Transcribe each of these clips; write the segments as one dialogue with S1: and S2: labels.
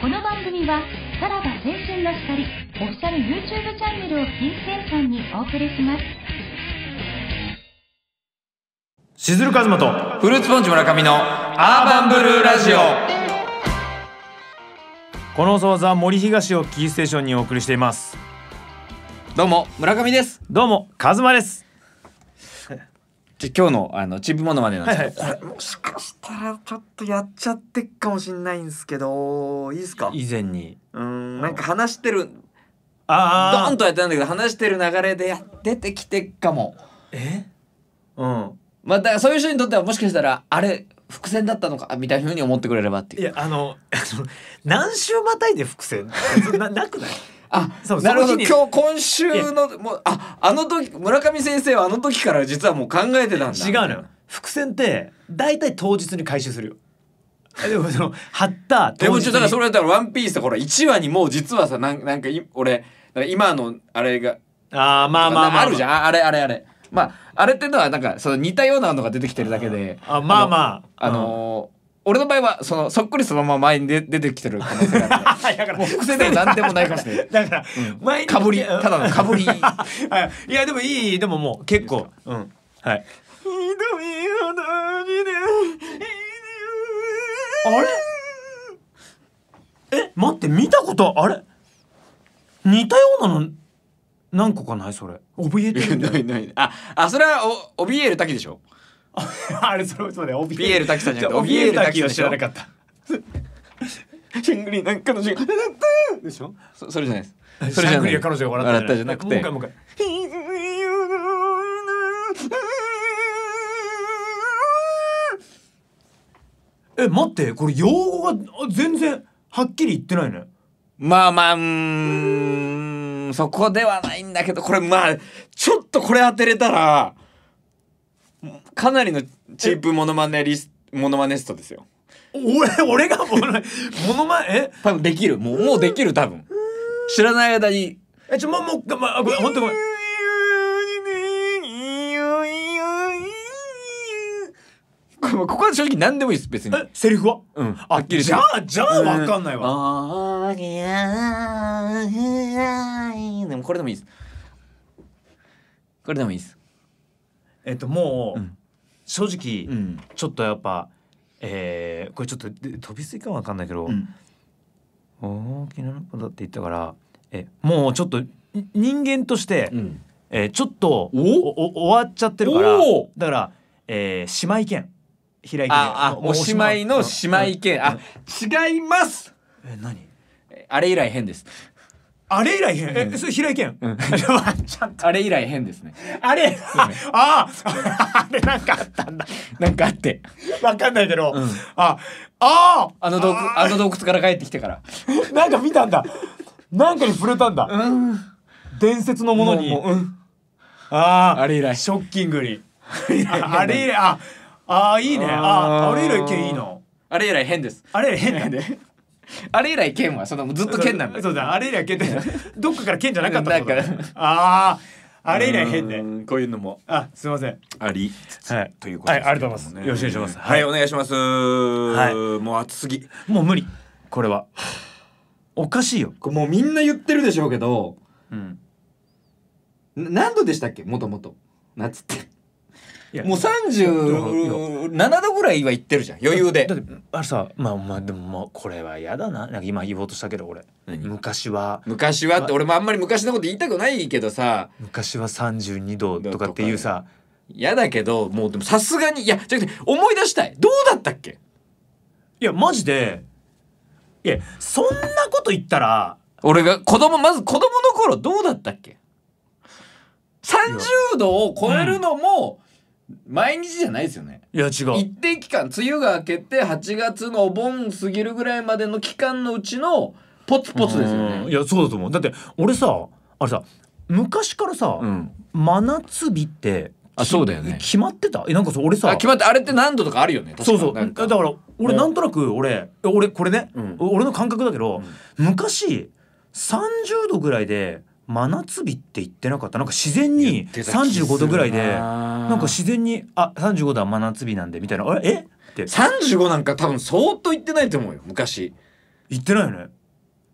S1: この番組はさらば青春の光オフィシャル YouTube チャンネルをキーステーションにお送りしますしずるかずまとフルーツポンチ村上のアーバンブルーラジオこの放送はザ・森東をキーステーションにお送りしていますどうも村上ですどうもカズマですじゃ今日のあのチップモノマネなんですけど、はいはい、これもしかしたらちょっとやっちゃってっかもしんないんですけどいいですか以前にうんなんか話してるあドンとやってたんだけど話してる流れで出てきてっかもえうんまあ、だそういう人にとってはもしかしたらあれ伏線だったのかみたいなふうに思ってくれればっていういやあのあの何週またいで伏線ななくないあなるほど今日今週のもうああの時村上先生はあの時から実はもう考えてたんだ違うのよ伏線って大体当日に回収するよでもその貼った当日でもちょだからそれだったら「ワンピースほら1話にもう実はさなんなんかい俺今のあれがあまあまあまあ、あるじゃんあれあれあれまああれってのはなんかその似たようなのが出てきてるだけであまあまああの、俺の場合はそのそっくりそのまま前に出てきてる可能性がある だからもう伏線でも何でもないかもしれないだから、うん、前にかぶりただのかぶり いやでもいいでももう結構うんはいあれえ待って見たことあれ似たようなの何個かないそれ怯えてるんだ ないないああそれはお怯えるだけでしょ あれそれそれっとねビエル滝さんじゃなくてオビエル滝を知らなかったシングリなんかのシングリでしょそそれじゃないですそれじゃない彼女が笑ったじゃなくてもう一回もう一回え待ってこれ用語が全然はっきり言ってないねまあまあうんそこではないんだけどこれまあちょっとこれ当てれたらかなりのチープモノマネリスモノマネストですよ俺俺がもモノマネえ多分できるもうもうできる多分知らない間にえちょもうもうまあごめんんとごめんここは正直何でもいいです別にえセリフはうんはっきりじゃあじゃあわかんないわ、うん、でもこれでもいいですこれでもいいですえっともう、うん正直、うん、ちょっとやっぱ、えー、これちょっと飛びすぎかわかんないけど、うん、大きなことだって言ったからえもうちょっと人間として、うん、えー、ちょっとおお終わっちゃってるからだから、えー、姉妹犬平井ああおしまいの姉妹犬あ違いますえ何あれ以来変ですあれ以来変え、それ平井堅、うん、あれ以来変ですね。あれ、ね、ああ、あれなんかあったんだ。なんかあって。わかんないけど、うん、あ、ああの洞窟、あの洞窟から帰ってきてから。なんか見たんだ。なんかに触れたんだ。うん、伝説のものに。うん、ああ、あれ以来。ショッキングに。あれ以来、あ、あいいね。ああ、あれ以来堅いいの。あれ以来変です。あれ以来変なんで。あれ以来剣はそのずっと剣なんだそうだあれ以来剣で、どっかから剣じゃなかったから。ああ
S2: あれ以来変で。こういうのも
S1: あすみませんありはい、ということではい、ありがとうございます、よろしくお願いしますはい、お願いします、はい、もう暑すぎもう無理これはおかしいよもうみんな言ってるでしょうけど、うん、何度でしたっけもともと夏ってもう37度ぐらいはいってるじゃん余裕でだってあれさまあまあでももこれは嫌だななんか今言おうとしたけど俺昔は昔はって俺もあんまり昔のこと言いたくないけどさ昔は32度とかっていうさ嫌だけどもうでもさすがにいやじゃ思い出したいどうだったっけいやマジでいやそんなこと言ったら俺が子供まず子供の頃どうだったっけ30度を超えるのも、毎日じゃないですよねいや違う一定期間梅雨が明けて8月のお盆過ぎるぐらいまでの期間のうちのポツポツですよねいやそうだと思うだって俺さあれさ昔からさ、うん、真夏日ってあそうだよね決まってたえなんかそ俺さ決まってあれって何度とかあるよねそうそうだから俺なんとなく俺俺これね、うん、俺の感覚だけど、うん、昔30度ぐらいで真夏日って言ってなかったなんか自然に35度ぐらいでなんか自然に「あ35度は真夏日なんで」みたいな「あれえっ?」て35なんか多分そーっと言ってないと思うよ昔言ってないよね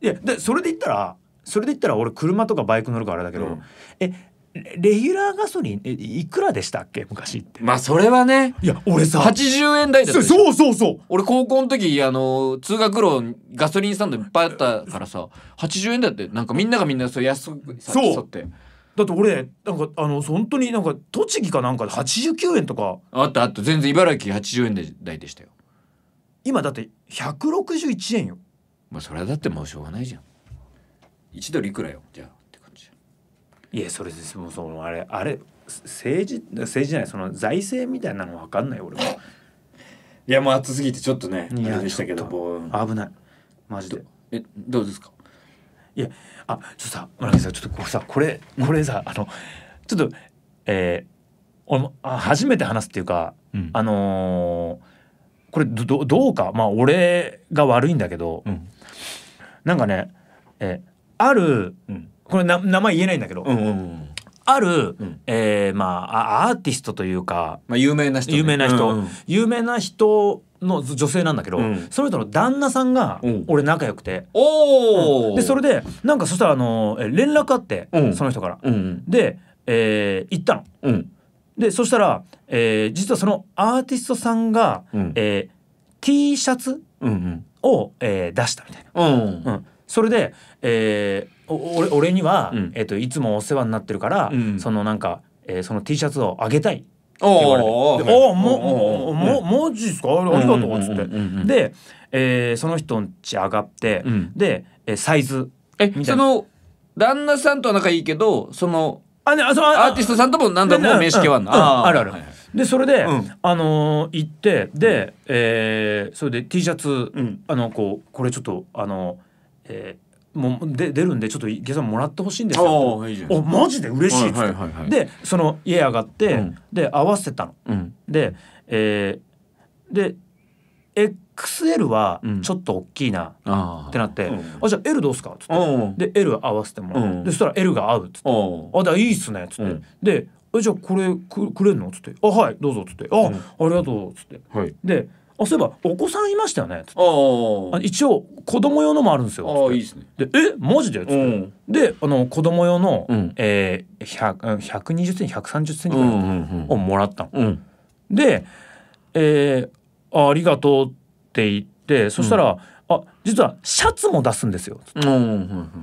S1: いやでそれで言ったらそれで言ったら俺車とかバイク乗るからあれだけど、うん、えレギュラーガソリンえいくらでしたっけ昔ってまあそれはねいや俺さ80円台だったそうそうそう俺高校の時あの通学路ガソリンスタンドいっぱいあったからさ80円だってなんかみんながみんなそう安くさそうってだって俺なんかあの本当になんか栃木かなんかで89円とかあったあった全然茨城80円台でしたよ今だって161円よまあそれはだってもうしょうがないじゃん1ドルいくらよじゃあいやそれですもうそのあれあれ政治政治じゃないその財政みたいなのわかんない俺も いやもう暑すぎてちょっとねあれでしたけど危ないマジでえどうですかいやあちょっとさ村上さんちょっとこうさこれこれさ、あのちょっとえー、俺もあ初めて話すっていうか、うん、あのー、これどどうかまあ俺が悪いんだけど、うん、なんかねえー、ある、うんこれ名前言えないんだけど、うんうんうんある、うん、えー、まあアーティストというか、まあ、有名な人、ね、有名な人、うんうん、有名な人の女性なんだけど、うん、その人の旦那さんが俺仲良くて、うん、でそれでなんかそしたらあの連絡あって、その人から、うんうん、で、えー、行ったの、でそしたら、えー、実はそのアーティストさんが、うん、えー、T シャツを、うんうん、えー、出したみたいな、それで、えー、俺俺には、うん、えーと、いつもお世話になってるから、うん、そのなんか、えー、その T シャツをあげたいって言われて「ああももマジっすかありがとう」っつってで、えー、その人んち上がって、うん、で、えー、サイズえその旦那さんとは仲いいけどそのあ、ね、あそアーティストさんとも何だろう面識はあるの、うんああるある、はい、でそれで、うん、あのー、行ってで、えー、それで T シャツ、うん、あのこうこれちょっとあのー、えーもで出るんでちょっとゲさもらってほしいんですよいいおマジで嬉しいっっはいはいはいはいでその家上がって、うんで合わせたのうんでえーで XL はちょっと大きいなああってなって「うんあじゃあ L どうすか?」っつってで L 合わせてもらう、うんでそしたら L が合うっつってあ、だいいっすね」っつって、うんでえ「じゃあこれくくれんの?」っつって「あはいどうぞ」っつって「あ、うんありがとう」っつってはいであそういえばお子さんいましたよね」あ一応子供用のもあるんですよ」あいいでねで「えマジで?」っつって、うん、であの子供用の、うん、えー、120センチ130センチぐらいをもらったの。うんうんうん、で、えーあ「ありがとう」って言ってそしたら、うん、あ実はシャツも出すんですよ」つって「うんうん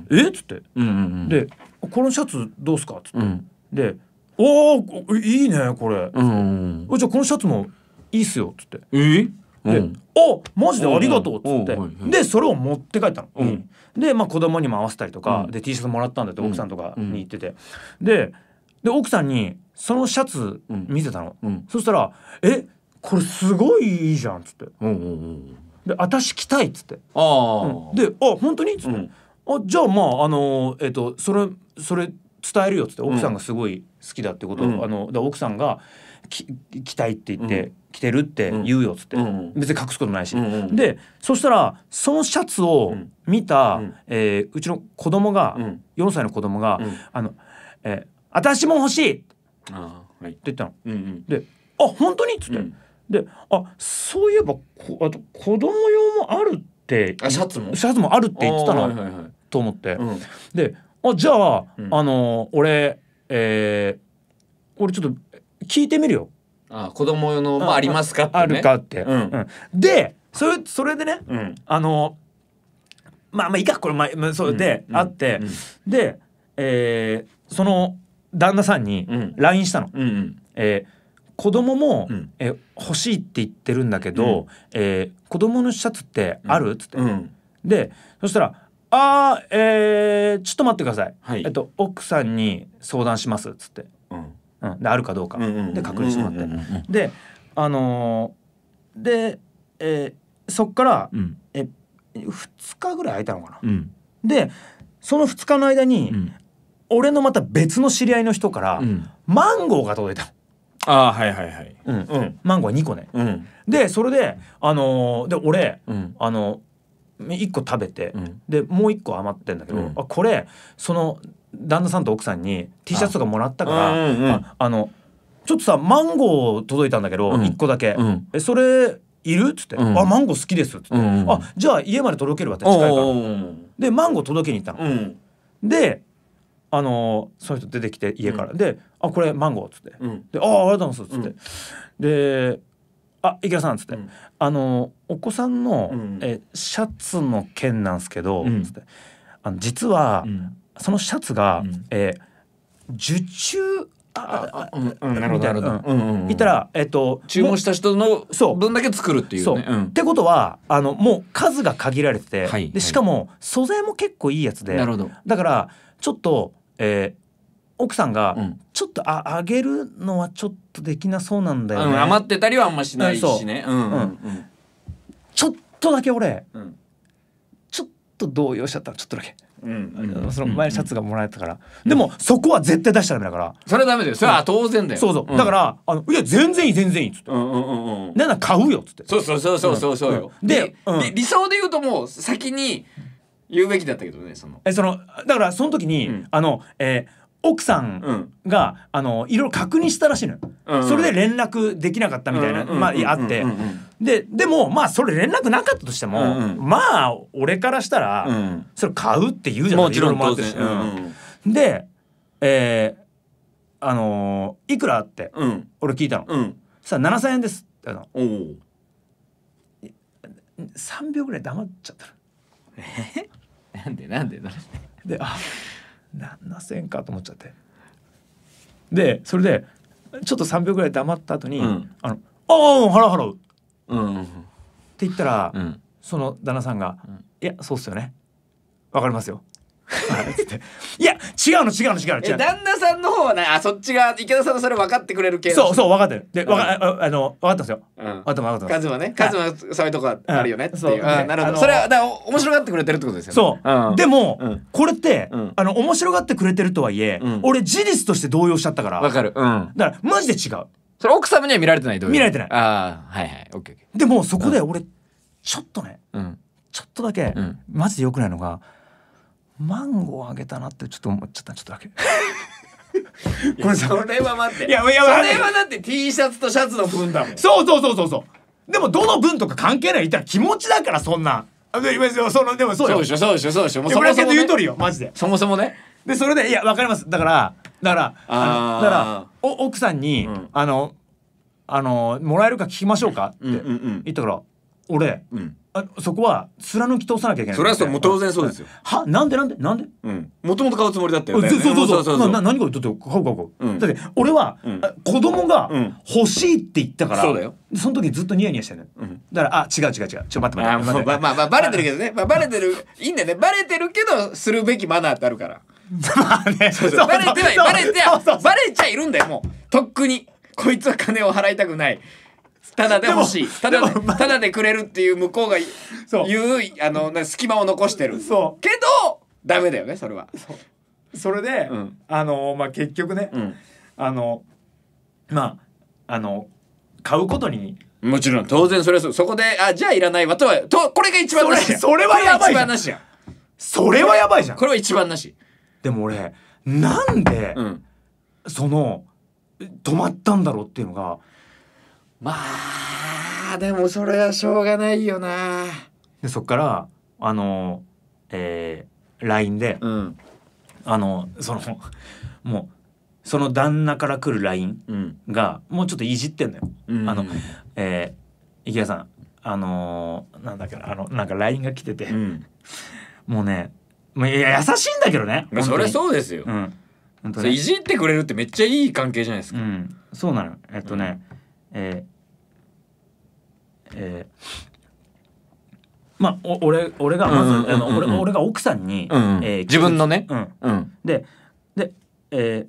S1: うん、えっ?」つって、うんうんうん、で「このシャツどうすか?」っつって、うん、で「おおいいねこれ」うんうんうん、じゃあこのシャツもいいっすよ」っつって「えーで、うん、おマジでありがとうっつって、でそれを持って帰ったの、うん、で、まあ、子供にも合わせたりとか、うん、で T シャツもらったんだって奥さんとかに言ってて、でで奥さんにそのシャツ見せたの、そしたら「えこれすごいいいじゃん」っつって、で「私着たい」っつって「あであ本当に?」っつって、あ「じゃあまああのー、えっ、ー、とそれそれ伝えるよ」っつって奥さんがすごい好きだってこと、うん、あのだ奥さんが「着たいって言って、着てるって言うよっつって、別に隠すことないし、でそしたらそのシャツを見た、うえうちの子供が、う4歳の子供が、あのえー、私も欲しい!」って言ったの。で「あ本当に?」っつって。であそういえばこあと子供用もあるってシャツもシャツもあるって言ってたい、と思って、であじゃあ、あの俺えー、俺ちょっと聞いてみるよ。ああ子供用のまあありますかって、ね、あるかって。うん、でそれそれでね、うん、あのまあまあいいかこれ、まあ、そうで、あって、で、えー、その旦那さんに LINE したの。うんうんえー子供も、うん、え欲しいって言ってるんだけど、うん、えー、子供のシャツってある、うん、っつって、うん、でそしたら「あーえー、ちょっと待ってください、はい、えっと、奥さんに相談します」っつってうん、であるかどうかで隠れてしまってであのー、で、えー、そっから、うん、え2日ぐらい空いたのかな、うん、でその2日の間に、うん、俺のまた別の知り合いの人から、マンゴーが届いたああはいはいはい、うんうん、マンゴー2個ね、でそれであのー、で俺、あの1個食べて、でもう1個余ってんだけど、あこれその旦那さんと奥さんに T シャツとかもらったから、うんうん、あのちょっとさマンゴー届いたんだけど、うん、1個だけ、うん、えそれいる?」っつって、うん、あマンゴー好きです」っつって、うんうん、あじゃあ家まで届けるわ」って近いから、でマンゴー届けに行ったの、うん、であのー、その人出てきて家から、で「あこれマンゴー」っつって「でああありがとうございます」っつって、で「あ池田さん」っつって、あのー、お子さんの、えシャツの件なんですけど」つってあの実は、そのシャツが、うん、えー、受注ああ、うんうん、なるほどい言ったら、えっと、注文した人の分だけ作るっていう、ねう、ってことはあのもう数が限られてて、はい、でしかも素材も結構いいやつで、はい、だからちょっと、えー、奥さんが、ちょっとああげるのはちょっとできなそうなんだよね、うん、余ってたりはあんましないしね、うんうん、ちょっとだけ俺、ちょっと動揺しちゃったちょっとだけ。うん、その前のシャツがもらえたから、うん、でもそこは絶対出しちゃダメだからそれはダメだよそれは当然だよ、そうそう、だからあの「いや全然いい全然いい」っつって「うんうんうん、なんなら買うよ」っつってそうそうそうそうそうそうよ、でで、理想で言うともう先に言うべきだったけどねそのえそのだからその時に、あのえー奥さんが、うん、あのいろいろ確認したらしいのよ、うんうん、それで連絡できなかったみたいな、うんうん、まああって、うんうん、ででもまあそれ連絡なかったとしても、うんうん、まあ俺からしたら、うん、それ買うって言うじゃないですかもちろんで、えー、あのー、いくらって、俺聞いたの、うん、さあ7,000円です」っての3秒ぐらい黙っちゃったの。え なんでなんでなんでであ7 0せ0かと思っちゃってでそれでちょっと3秒ぐらい黙った後に「うん、あのあお払う払う」うん、って言ったら、うん、その旦那さんが「いやそうっすよねわかりますよ いや違うの違うの違うの違う旦那さんの方はねあそっちが池田さんのそれ分かってくれる系そうそう分かってるで、分かあの分かったんですよ、分かった分かったカズマねカズマそういうとこあるよねっていう、なるほどそれはだ面白がってくれてるってことですよねそう、でも、これって、あの面白がってくれてるとはいえ、俺事実として動揺しちゃったから分かる、うん、だからマジで違うそれ奥様には見られてない見られてないああはいはいオッケーでもそこで俺、ちょっとね、ちょっとだけ、マジでよくないのがマンゴーあげたなってちょっと思っちゃったちょっとだけこれ それは待っていやいやそれはだって T シャツとシャツの分だもんそうそうそうそうそうでもどの分とか関係ないいったら気持ちだからそんなあでそのでもそうよそうでしょそうでしょそうでしょもうそもそも、ね、言うとるよマジでそもそもねでそれでいやわかりますだからだからあだからお奥さんに、うん、あのあのもらえるか聞きましょうかって言ったから、うんうんうん俺、うん、あそこは貫き通さなきゃいけないそれはそうもう当然そうですよはなんでなんでなんでもともと買うつもりだったよねそうそうそうそうそうな何これちょっと買う買う買う、うん、だって俺は、うん、子供が欲しいって言ったから、そうだよその時ずっとニヤニヤしてる、うん、だからあ違う違う違うちょっと待って待って待ってまあまあ、まあ、バレてるけどね、まあ、バレてるいいんだよねバレてるけどするべきマナーってあるからバレてないバレてバレちゃいるんだよもうとっくにこいつは金を払いたくないただで欲しいただでただでくれるっていう向こうが言ううあの隙間を残してるそうけどダメだよねそれはそそれで、うん、あのまあ結局ね、うん、あのまああの買うことにもちろん当然それはそこであじゃあいらないわとはとこれが一番なしそれはやばいじゃんそれはやばいじゃんこれは一番なしでも俺なんで、うん、その止まったんだろうっていうのがまあでもそれはしょうがないよなでそっからあのえー、LINE で、うん、あのそのもうその旦那から来る LINE が、もうちょっといじってんのよ。うん、あの、えー、池谷さんあのー、なんだっけなあのなんか LINE が来てて、うん、もうねもういや優しいんだけどね、それそうですよ、うん、
S2: ね、いじってく
S1: れるってめっちゃいい関係じゃないですか、うん、そうなのえっとね、うんえー、えーまあ、お俺俺がまず、あの俺俺が奥さんに、うんうん、えー、自分のね、うんうん、でで、え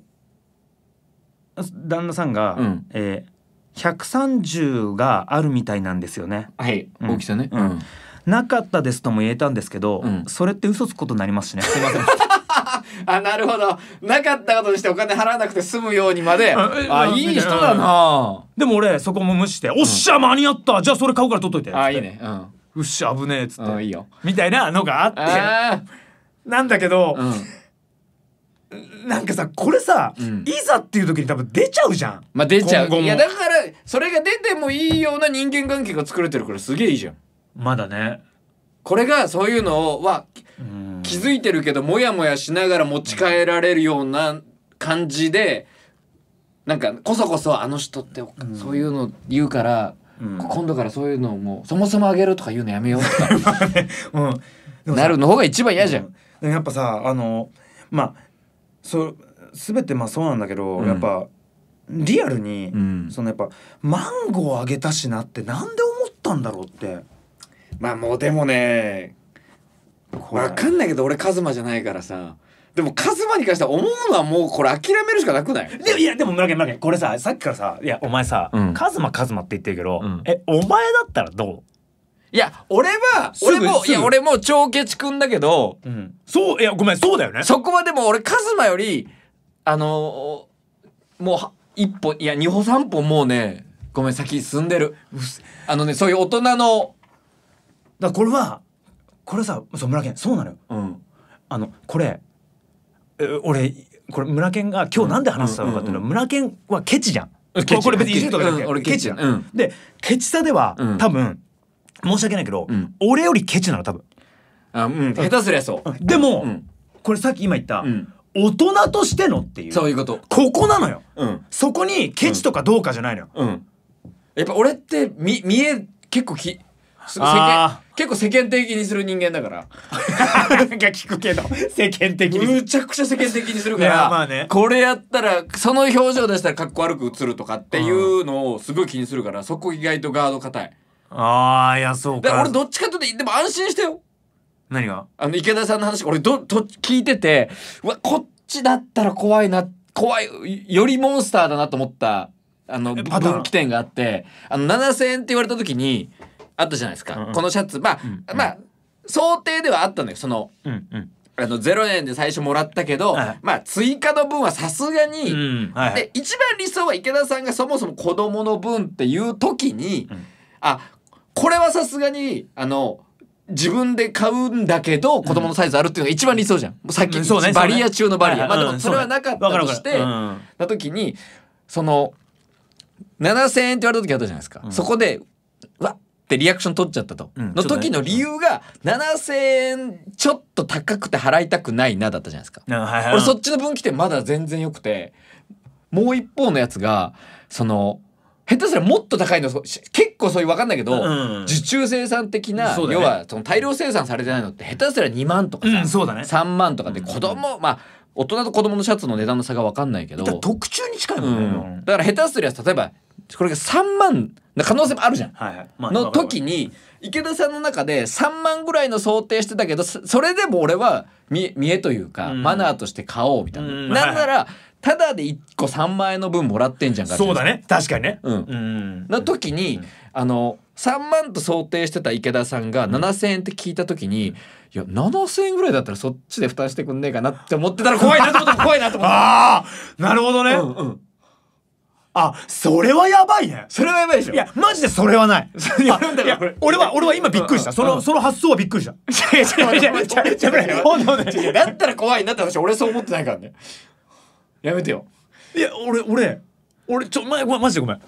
S1: ー、旦那さんが、うん、えー、130があるみたいなんですよね。はい、うん、大きさね、うんなかったですとも言えたんですけど、それって嘘つくことになりますしね。すいません あなるほどなかったことにしてお金払わなくて済むようにまであいい人だなでも俺そこも無視して「おっしゃ間に合ったじゃあそれ買うから取っといて」あいいねうんっしゃ危ねえっつって、いいよみたいなのがあってなんだけど、なんかさこれさ、いざっていう時に多分出ちゃうじゃんまあ出ちゃういやだからそれが出てもいいような人間関係が作れてるからすげえいいじゃんまだねこれがそういうのは気づいてるけどもやもやしながら持ち帰られるような感じでなんかこそこそあの人ってそういうの言うから、うん、今度からそういうのをもうそもそもあげるとか言うのやめようとか、ねうん、なるの方が一番嫌じゃん。うん、やっぱさあのまあそ全てまあそうなんだけど、やっぱリアルに、そのやっぱマンゴーあげたしなってなんで思ったんだろうって。まあもうでもね分かんないけど俺カズマじゃないからさでもカズマに関しては思うのはもうこれ諦めるしかなくないでもいやでも村上村上これささっきからさ「いやお前さ、うん、カズマカズマって言ってるけど、うん、えお前だったらどう?」いや、俺は、俺も、いや、俺も長ケチくんだけど、うん、そう、いや、ごめん、そうだよね。そこはでも俺、カズマより、あのー、もう、一歩、いや、二歩三歩もうね、ごめん、先進んでる。あのね、そういう大人の、だこれは、これさそう村健そうなのよ、うん、あのこれ俺これ村健が今日なんで話したのかっていうのは、村健はケチじゃん。これ別にいじるとかじゃなくて、ケチじゃん。でケチさでは、多分申し訳ないけど、俺よりケチなの多分。あうん、下手すりゃそう。でも、これさっき今言った、大人としてのっていうそういうことここなのよ、そこにケチとかどうかじゃないのよ、やっぱ俺って見見え結構きす世間結構世間的にする人間だからなか聞くけど世間的にむちゃくちゃ世間的にするから、まあねこれやったらその表情出したらかっこ悪く映るとかっていうのをすごい気にするからそこ意外とガード硬いああいやそうか俺どっちかといでも安心してよ何があの池田さんの話俺どと聞いててわこっちだったら怖いな怖いよりモンスターだなと思ったあのパターン分岐点があってあの7,000円って言われた時にあったじゃないですか、うんうん、このシャツまあ、うんうん、まあ想定ではあったんだけどその、うんうんあの0円で最初もらったけど、はい、まあ追加の分はさすがに、うんはい、で一番理想は池田さんがそもそも子供の分っていう時に、うん、あこれはさすがにあの自分で買うんだけど子供のサイズあるっていうのが一番理想じゃん、うん、さっき、うんね、バリア中のバリア、まあでもそれはなかったとして、うん、な時にその7,000円って言われた時あったじゃないですか、そこでってリアクション取っちゃったと。うんの時の理由が、7000円ちょっと高くて払いたくないなだったじゃないですか。あはいはい俺そっちの分岐点まだ全然良くて、もう一方のやつが、その、下手すらもっと高いの、結構そういうわかんないけど、うん受注生産的な、そう要はその大量生産されてないのって下手すら2万とかさ、うんそうだね3万とかでうん子供、まあ大人と子供のシャツの値段の差が分かんないけど特注に近いもんね、うん、だから下手するやつ例えばこれが3万な可能性もあるじゃん、はいはいまあ、の時に池田さんの中で3万ぐらいの想定してたけどそれでも俺は見見えというか、うん、マナーとして買おうみたいな、うん、なんなら、ただで1個3万円の分もらってんじゃんかそうだね確かにねうん、うん、の時に、あの3万と想定してた池田さんが7,000円って聞いた時に、うん、いや7,000円ぐらいだったらそっちで負担してくんねえかなって思ってたら怖いなと思って怖いなと思ってああなるほどね、うんうん、あそれはやばいねそれはやばいでしょいやマジでそれはない 俺は俺は今びっくりした、その、その発想はびっくりしたいやいやいやいやだったら怖いなって私俺そう思ってないからねやめてよいや俺俺俺ちょ、ま、マジでごめん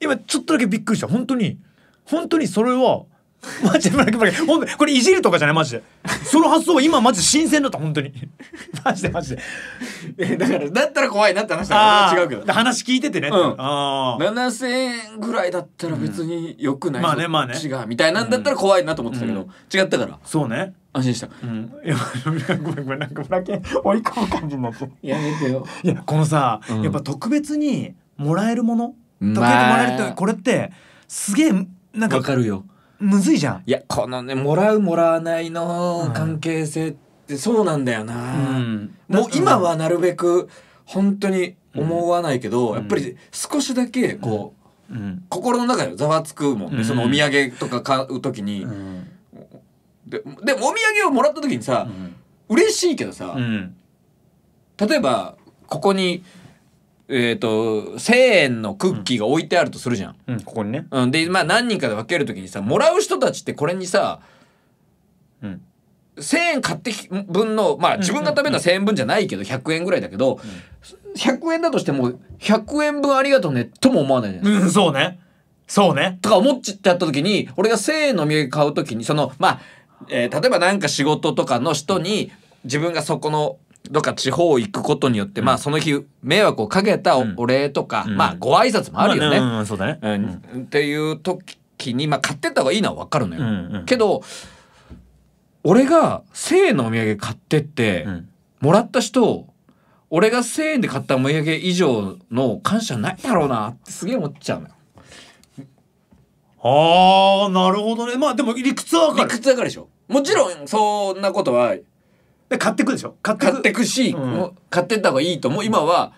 S1: 今ちょっとだけびっくりした本当に本当にそれは マジでマジでほんこれいじるとかじゃないマジでその発想は今マジで新鮮だった本当に マジでマジでえだからだったら怖いなって話だか違うけど話聞いててね、うん、あ7000円ぐらいだったら別によくない、うん、まあねまあね違うみたいなんだったら怖いなと思ってたけど、うん、違ったからそうね安心した。うん。いや、ごめんごめん、なんか、裏剣追い込む感じになっちやめてよ。いや、このさ、うん、やっぱ特別にもらえるもの、時計もらえるって、これって、すげえなんかかるよむずいじゃんいやこのねもらうもらわないの関係性ってそうなんだよな、うんもう今はなるべく本当に思わないけど、うんやっぱり少しだけこう、うん心の中でざわつくもんね、そのお土産とか買う時に、うんででもお土産をもらった時にさ、嬉しいけどさ、うん例えばここにえっ、ー、と、1000円のクッキーが置いてあるとするじゃん。うん、ここにね。うん、で、まあ何人かで分けるときにさ、もらう人たちってこれにさ、うん。1000円買ってき分の、まあ自分が食べるのは1000円分じゃないけど、100円ぐらいだけど、うん、100円だとしても、100円分ありがとうね、とも思わないじゃないうん、そうね。そうね。とか思っちゃったときに、俺が1000円のお土産買うときに、その、まあ、えー、例えばなんか仕事とかの人に、自分がそこのどっか地方行くことによって、まあその日迷惑をかけたお礼とか、まあご挨拶もあるよね。うんそうだね、うん、っていう時に、まあ、買ってった方がいいのは分かるのよ。うんうん、けど俺が1,000円のお土産買ってって、うん、もらった人俺が1,000円で買ったお土産以上の感謝ないだろうなってすげえ思っちゃうのよ。あーなるほどねまあでも理屈は分かる理屈わかるでしょもちろんそんなことはで買ってくでしょ買ってく買ってくし、うん、買ってった方がいいと思う今は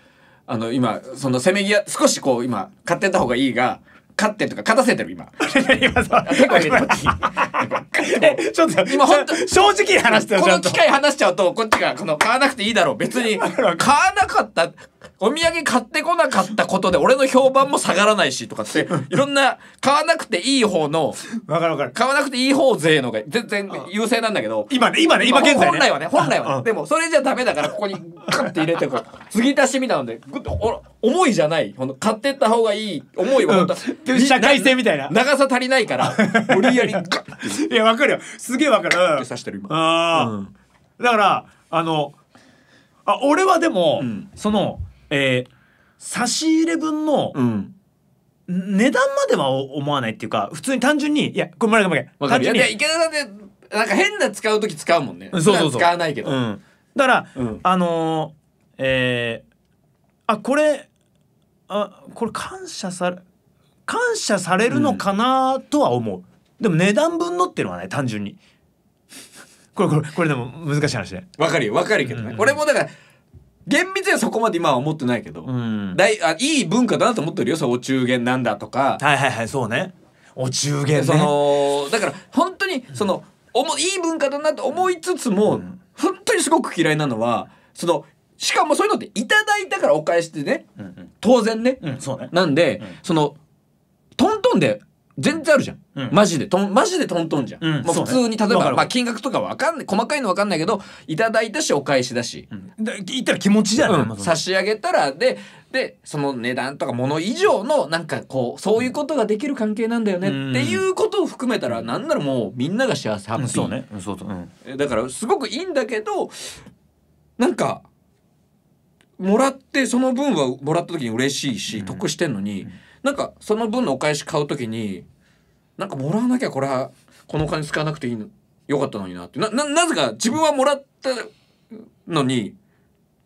S1: あの今そのせめぎ合少しこう今買ってった方がいいが勝ってとか勝たせてる今。今さ、ちょっと今本当正直話してこの機会話しちゃうとこっちがこの買わなくていいだろう別に 買わなかったお土産買ってこなかったことで俺の評判も下がらないしとかっていろんな買わなくていい方のわかるわかる買わなくていい方税のが全然優勢なんだけど今ね今ね今現在、ね、本来はね本来はねでもそれじゃダメだからここにカッて入れてこう継ぎ足しみたいなのでぐっと重いじゃないほん買ってった方がいい重いわ。本うん、社会性みたいな長さ足りないから 無理やりッていやわかるよすげえわかるって刺してる今ああ、うん、だからあのあ俺はでも、うん、そのえー、差し入れ分の、うん値段までは思わないっていうか普通に単純にいやこれ村ごめん純にいや池田さんってなんか変な使う時使うもんねそうそうそう使わないけど、うん、だから、うん、あのー、えー、あこれあこれ感謝され感謝されるのかなとは思う、うん、でも値段分のっていうのはね単純にこれこれこれでも難しい話ねわかるよわかるけどね、うんうん、俺もだから厳密にはそこまで今は思ってないけど、うん、だいあいい文化だなと思ってるよそお中元なんだとかはいはいはいそうねお中元、ね、そのだから本当にその、おもいい文化だなと思いつつも、うん、本当にすごく嫌いなのはそのしかもそういうのっていただいたからお返しってね、うんうん、当然ねうん、そうねなんで、そのトントンで全然あるじゃん、うん、マジでとマジでトントンじゃん、うん、普通に例えば、まあ、金額とかわかんない細かいのわかんないけどいただいたしお返しだし、うん、言ったら気持ちじゃない、うん差し上げたらででその値段とかもの以上のなんかこうそういうことができる関係なんだよねっていうことを含めたらなんならもうみんなが幸せハッピー、そうねそうそう、だからすごくいいんだけどなんかもらってその分はもらった時に嬉しいし、得してんのに。なんかその分のお返し買う時になんかもらわなきゃこれはこのお金使わなくていいのよかったのになってななぜか自分はもらったのに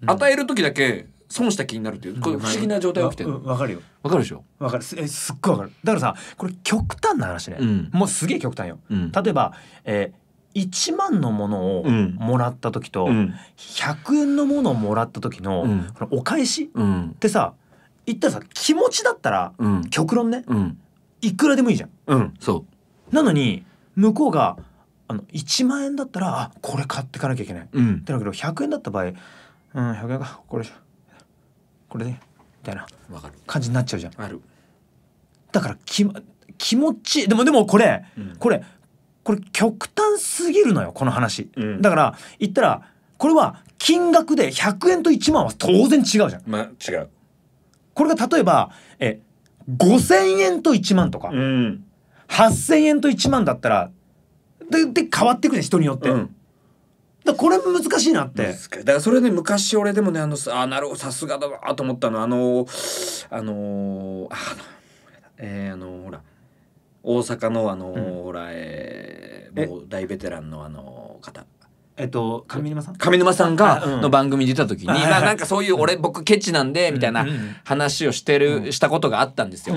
S1: 与える時だけ損した気になるっていう、うん、これ不思議な状態が起きてるわ、うん、かるよわかるでしょわかるすすっごいわかるだからさこれ極端な話ね、うん、もうすげえ極端よ、例えば、えー1万のものをもらった時と、100円のものをもらった時の,、お返しってさ、言ったらさ気持ちだったら、うん、極論ね、うん、いくらでもいいじゃん。うん、そうなのに向こうがあの1万円だったらあこれ買ってかなきゃいけない、うん、ってなるけど100円だった場合うん100円かこれこれでみたいな感じになっちゃうじゃん。あるだからき気持ちでもでもこれ、うん、これこれ極端すぎるのよこの話、うん、だから言ったらこれは金額で100円と1万は当然違うじゃん。まあ違うこれが例えば、え、5000円と1万とか、うん、8000円と1万だったら、で、で変わっていくね、人によって。うんだこれ難しいなってだからそれで、ね、昔俺でもねあのあなるほどさすがだなと思ったのあのあのあのえー、あのほら大阪のあの、うん、ほらえー、もう大ベテランのあの方えっと、上沼さん上沼さんが、の番組に出た時に、まあなんかそういう俺僕ケチなんで、みたいな話をしてる、したことがあったんですよ。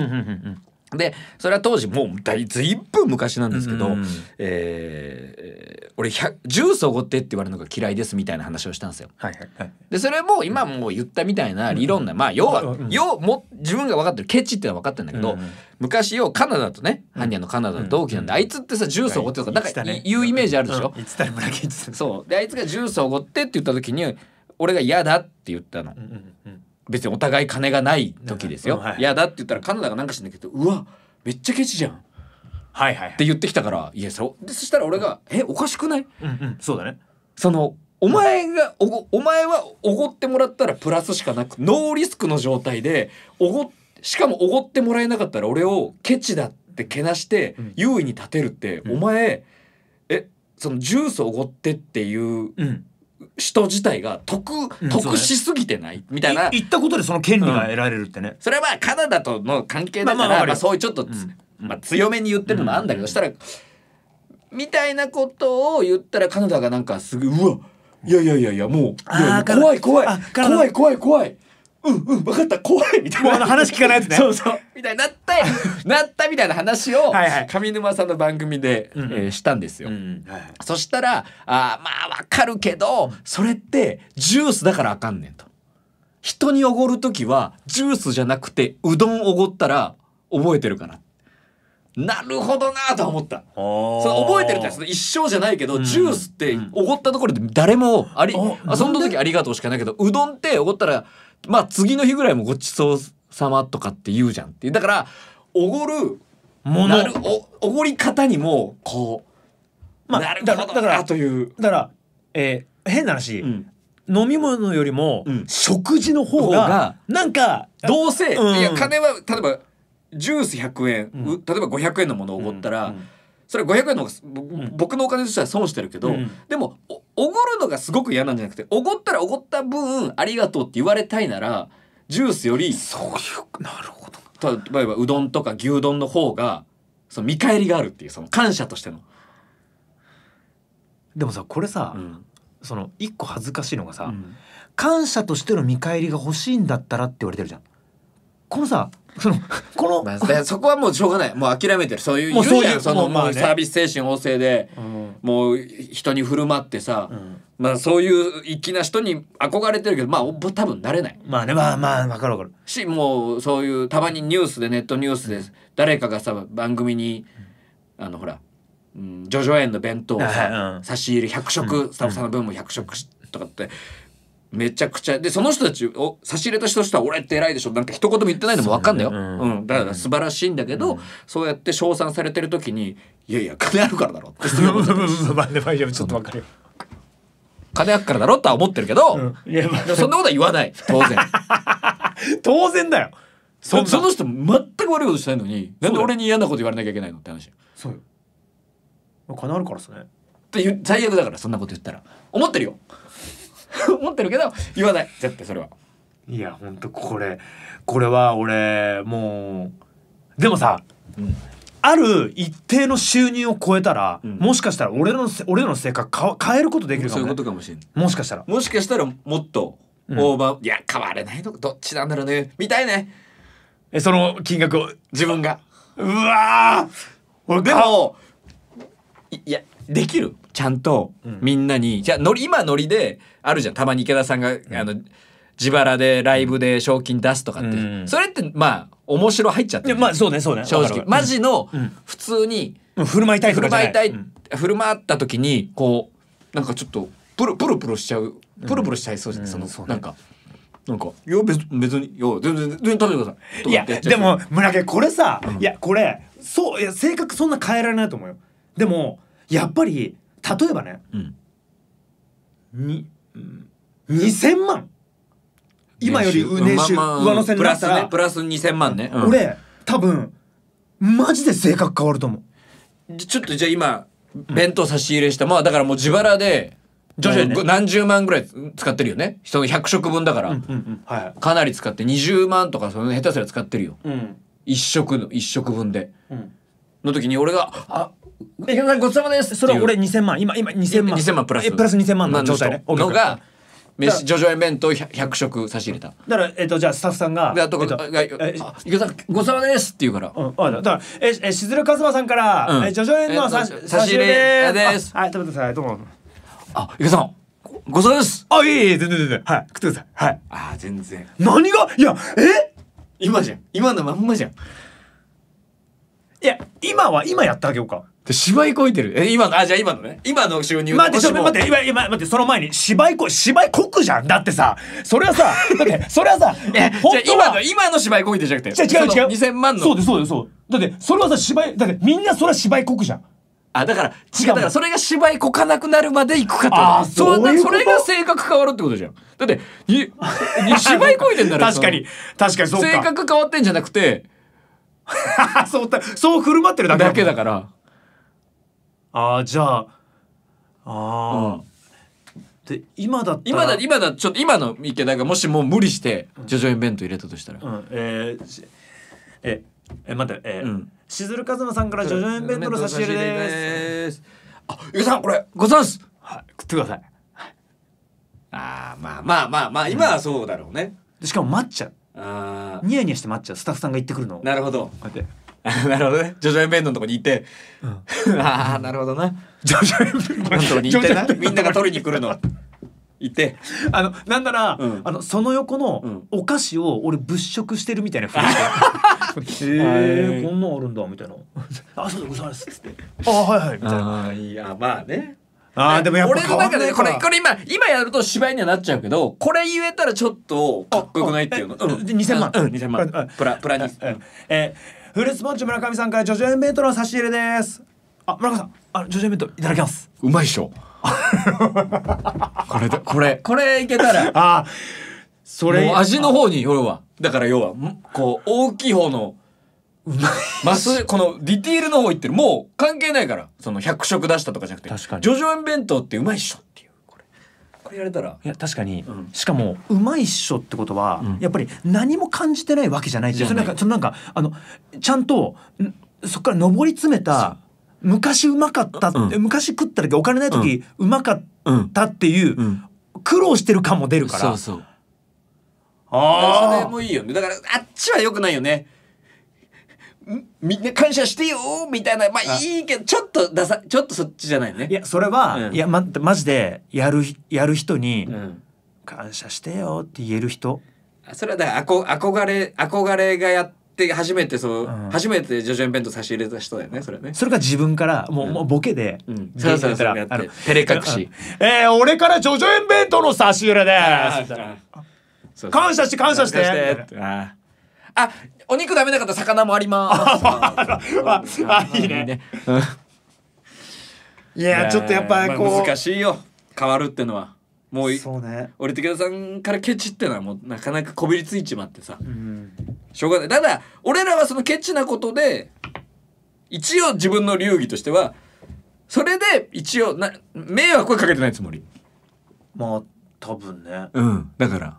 S1: でそれは当時もうだい随分昔なんですけど、うん、えー、俺ジュースおごってって言われるのが嫌いですみたいな話をしたんですよ。はいはいはい、でそれも今もう言ったみたいな理論な、うん、まあ要は、うん、要も自分が分かってるケチってのは分かってるんだけど、うん、昔要カナダとねハンのカナダの同期なんで、あいつってさジュースおごってとかなんか言うイメージあるでしょ。そうであいつがジュースおごってって言った時に俺が嫌だって言ったの。うんうんうん別にお互い金がない時ですよ「はい、やだ」って言ったらカナダがなんかしんだけど「うわめっちゃケチじゃん」はいはい、って言ってきたから「いやそう」でそしたら俺が「えおかしくないうん、うん、そうだねそのお前がおごお前はおごってもらったらプラスしかなくノーリスクの状態でおごしかもおごってもらえなかったら俺をケチだってけなして優位に立てるって、うん、お前えそのジュースおごってっていう、うん人自体が得、うん、得しすぎてないみたいな行ったことでその権利が得られるってね、うん、それはカナダとの関係だから、まあ、まあそういうちょっと、まあ、強めに言ってるのもあるんだけど、したらみたいなことを言ったらカナダがなんかすぐうわいやいやいやいやもう怖い怖い怖い怖い怖いうんうん分かった怖いみたいもうあなの話聞かないやつねそうそうみたいになった、なったみたいな話をはい上沼さんの番組で、えーしたんですよ、はいそしたらあまあわかるけどそれってジュースだからあかんねんと人におごる時はジュースじゃなくてうどんおごったら覚えてるかな。なるほどなと思ったそその覚えてるってその一生じゃないけど、うんジュースっておごったところで誰もあり、んあその時ありがとうしかないけどうどんっておごったらまあ次の日ぐらいもごちそうさまとかって言うじゃんっていうだからおごるものおごり方にもこう、まあ、なるほどなというだから、えー、変な話、うん、飲み物よりも、食事の方がなんかどうせ、うん、いや金は例えばジュース100円、例えば500円のものをおごったら、それ500円の方が、うん、僕のお金としては損してるけど、うん、でもおごるのがすごく嫌なんじゃなくておごったらおごった分ありがとうって言われたいならジュースよりそういうなるほど例えばうどんとか牛丼の方がその見返りがあるっていうその感謝としての。でもさこれさ、うん、その一個恥ずかしいのがさ、感謝としての見返りが欲しいんだったらって言われてるじゃん。このさそのこの、まあ、そこはもうしょうがないもう諦めてるそういうもうそういうその、まあ、ね、サービス精神旺盛で、うん、もう人に振る舞ってさ、うん、まあ、そういう粋な人に憧れてるけどまあ多分なれないまあねまあまあ分かる分かるしもうそういうたまにニュースでネットニュースで、うん、誰かがさ番組に、あのほらうん、ジョジョの弁当をさ、はい、差し入れ100食、スタッフさんの分も100食とかってめちゃくちゃ。で、その人たちを差し入れた人としては、俺って偉いでしょ。なんか一言も言ってないのもわかんだよ。うね、うん、うん、だから素晴らしいんだけど、うん、そうやって称賛されてる時に、いやいや、金あるからだろって。ううでも、ちょっと分かるよ。金あるからだろとは思ってるけど、うん、いや、まあ、そんなことは言わない。当然。当然だよ。そその人全く悪いことしたいのに、なんで俺に嫌なこと言われなきゃいけないのって話。そうよ。金あるからっすね。って最悪だから、そんなこと言ったら。思ってるよ。思ってるけど言わない絶対それは。いやほんとこれこれは俺もうでもさ、うん、ある一定の収入を超えたら、うん、もしかしたら俺の俺らの性格変えることできるかも、ね、そういうことかもしれないもしかしたらもしかしたらもっとオーバー、うん、いや変われないのどっちなんだろうねみたいねえその金額を自分がうわ俺でもいやできるちゃんとみんなに、うん、じゃあノリ今ノリであるじゃんたまに池田さんが、あの自腹でライブで賞金出すとかって、うん、それってまあ面白入っちゃってまあそうねそうね正直マジの普通に、振る舞いたい振る舞いたい、振る舞った時にこうなんかちょっとプルプルプルしちゃうプルプルしちゃいそうじゃない、その、そね、なんか。なんか、いや、別に、いや、全然、全然食べてください。いや、でも、村上、これさ、うん、いや、これ、そう、いや、性格そんな変えられないと思うよ。でも、やっぱり、例えばね、うん、2,000万今より年収上乗せになったら、まあ、プラスねプラス2,000万ね、うん、俺多分マジで性格変わると思うちょっとじゃあ今弁当差し入れした、うん、まあだからもう自腹で徐々に何十万ぐらい使ってるよね人の100食分だから、うんうんうんはい、かなり使って20万とかその下手すら使ってるよ、うん、1食の1食分で、うん、の時に俺が「あえごちそうさまですそれは俺2000万今今2000万2000万プラスプラス2000万の状態ねのが飯ジョジョ弁当100食差し入れただからえっとじゃあスタッフさんが「いやと、えっと、えっと、ごちそうさまです」って言うから、うん、あだからええしずるかずまさんから「うん、えジョジョ園の差し入れです」はい食べてくださいどうもあゆかさんごちそうさまですあいえいえ全然全然はい食ってくださいはいあ全然何がいやえ今じゃん今のまんまじゃんいや今は今やってあげようかで芝居こいてる。え、今の、あ、じゃ今のね。今の収入待って、ちょっと待って、今、今、待って、その前に、芝居こ、芝居こくじゃん。だってさ、それはさ、だ って、それはさ、え、ほん今の、今の芝居こいてじゃなくて。違う違う違う。2000万の。そうです、そうです、そう。だって、それはさ、芝居、だって、みんなそれは芝居こくじゃん。あ、だから、違う、だからそれが芝居こかなくなるまで行くかと。あ、そうそれが性格変わるってことじゃん。だって、に、に芝居こいてんだろ 確かに、確かにそうか。性格変わってんじゃなくて、そう、そう振る舞ってるだけだから。ああじゃあああ、で今だったら今だ今だちょっと今のなんかもしもう無理して叙々苑弁当入れたとしたら、うんえー、しええ待ってえーうんしずるかずまさんから叙々苑弁当の差し入れですすあゆうさんこれご存知はい食ってくださいあーまあまあまあまあ今はそうだろうね、でしかも待っちゃうあニヤニヤして待っちゃうスタッフさんが行ってくるのなるほどうやって なるほどね。ジョジョエンベンドのとこにいて。うん、ああ、なるほどな。ジョジョエンベンドのとこにいてな。みんなが取りに来るの。いて。あの、なんなら、うん、あの、その横のお菓子を俺物色してるみたいな雰囲気。へえ、こんなんあるんだみたいな。あ、そうでございます。つって。あ、はいはいみたいな。あいや、まあね。あでもやっぱんの中これこれ今今やると芝居にはなっちゃうけどこれ言えたらちょっとかっこよくないっていうの、うん、2000万、うん、2000万プラプラに、うん、えーフルスポンチ村上さんから叙々苑弁当の差し入れですあ村上さんあ叙々苑弁当いただきますうまいっしょこれで、これこれいけたら あそれ味の方に要はだから要はこう大きい方のうまいマスこのディティールの方いってるもう関係ないからその100食出したとかじゃなくて「ジョジョエン弁当ってうまいっしょ」れやれたらいや確かに、うん、しかもうまいっしょってことは、うん、やっぱり何も感じてないわけじゃないじゃんそれなんかそのなんかあのちゃんとそこから上り詰めた昔うまかったっうん、昔食った時お金ない時、うまかったっていう、苦労してる感も出るからそうそうああそれもいいよねだからあっちはよくないよねみんな感謝してよみたいなまあいいけどちょっとださちょっとそっちじゃないねいやそれは、うん、いや、ま、マジでやるやる人に、感謝してよって言える人それはだから憧れ憧れがやって初めてそう、うん、初めてジョジョン弁当差し入れた人だよねそれねそれが自分からもううん、もうボケで、出ん、そう照れ隠し「えー、俺からジョジョン弁当の差し入れです」感謝して感謝して」ああお肉ダメな方魚もあります あいいねいやちょっとやっぱこう難しいよ変わるってのはもうそうね俺武田さんからケチってのはもうなかなかこびりついちまってさ、しょうがないただ俺らはそのケチなことで一応自分の流儀としてはそれで一応な迷惑はかけてないつもりまあ多分ねうんだから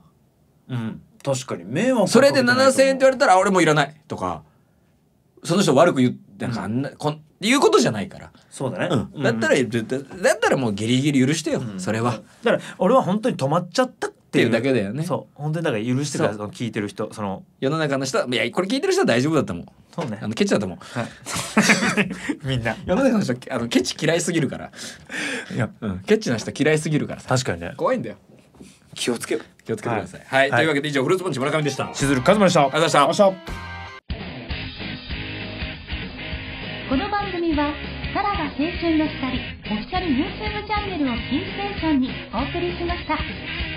S1: うん確かに迷惑それで7,000円って言われたら俺もいらないとかその人悪く言ってなんかあんな、こんいうことじゃないからそうだね、だったらだったらもうギリギリ許してよ、それは。だから俺は本当に止まっちゃったっていうだけだよねそう本当にだから許してた。聞いてる人その世の中の人はいやこれ聞いてる人は大丈夫だったもんそうねあのケチだと思う、はい、みんな世の中の人 あのケチ嫌いすぎるからいや、うん、ケチな人嫌いすぎるから確かにね怖いんだよ気をつけよ気をつけてくださいはい、というわけで以上フルーツポンチ村上でしたしずるかずまでしたありがとうございましたこの番組はさらば青春の光オフィシャル YouTube チャンネルをキーステーションにお送りしました